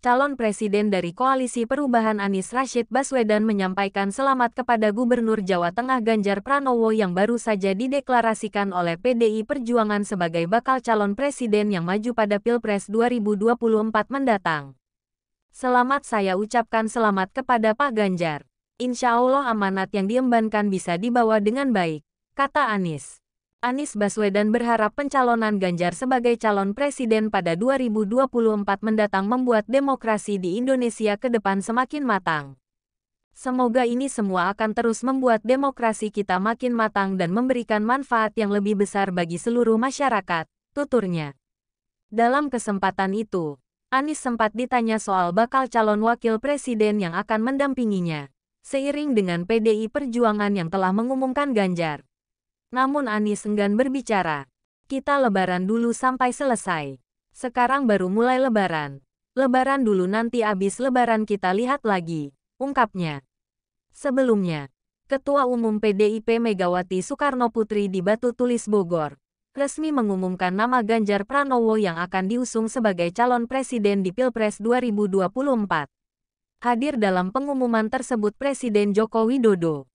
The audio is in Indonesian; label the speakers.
Speaker 1: calon presiden dari Koalisi Perubahan Anies Rashid Baswedan menyampaikan selamat kepada Gubernur Jawa Tengah Ganjar Pranowo yang baru saja dideklarasikan oleh PDI Perjuangan sebagai bakal calon presiden yang maju pada Pilpres 2024 mendatang. Selamat saya ucapkan selamat kepada Pak Ganjar. Insya Allah amanat yang diembankan bisa dibawa dengan baik, kata Anies. Anies Baswedan berharap pencalonan Ganjar sebagai calon presiden pada 2024 mendatang membuat demokrasi di Indonesia ke depan semakin matang. Semoga ini semua akan terus membuat demokrasi kita makin matang dan memberikan manfaat yang lebih besar bagi seluruh masyarakat, tuturnya. Dalam kesempatan itu, Anies sempat ditanya soal bakal calon wakil presiden yang akan mendampinginya, seiring dengan PDI Perjuangan yang telah mengumumkan Ganjar. Namun Anies enggan berbicara. Kita lebaran dulu sampai selesai. Sekarang baru mulai lebaran. Lebaran dulu nanti habis lebaran kita lihat lagi, ungkapnya. Sebelumnya, Ketua Umum PDIP Megawati Soekarno Putri di Batu Tulis Bogor, resmi mengumumkan nama Ganjar Pranowo yang akan diusung sebagai calon presiden di Pilpres 2024. Hadir dalam pengumuman tersebut Presiden Joko Widodo,